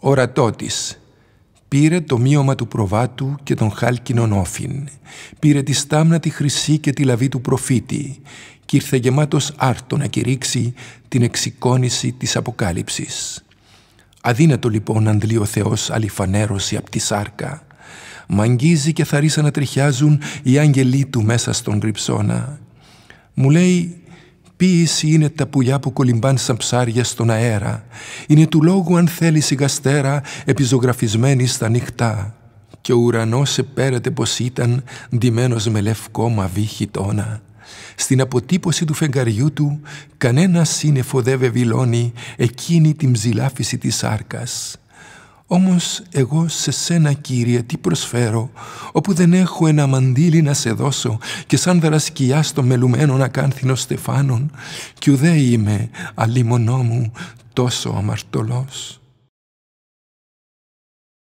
ορατό Πήρε το μείωμα του προβάτου και τον χάλκινον όφιν. Πήρε τη στάμνα τη χρυσή και τη λαβή του προφήτη και ήρθε γεμάτος άρτο να κηρύξει την εξικόνηση της αποκάλυψης. Αδύνατο λοιπόν αντλεί ο Θεός αληφανέρωση απ' τη σάρκα. Μ' και θαρίσα να τριχιάζουν οι άγγελοι του μέσα στον κρυψώνα. Μου λέει Ποιήση είναι τα πουλιά που κολυμπάν σαν ψάρια στον αέρα. Είναι του λόγου αν θέλει η γαστέρα επιζωγραφισμένη στα νυχτά. Και ο ουρανός επέρεται πως ήταν ντυμένος με λευκό μαβί χιτώνα. Στην αποτύπωση του φεγγαριού του κανένας σύννεφο δεν βεβηλώνει εκείνη την ψηλάφιση της άρκας. Όμως εγώ σε σένα Κύριε τι προσφέρω, όπου δεν έχω ένα μαντίλι να σε δώσω και σαν δρασκιά στο μελουμένον ακάνθινο στεφάνων, κι ουδέ είμαι αλλήμονό μου τόσο αμαρτωλός.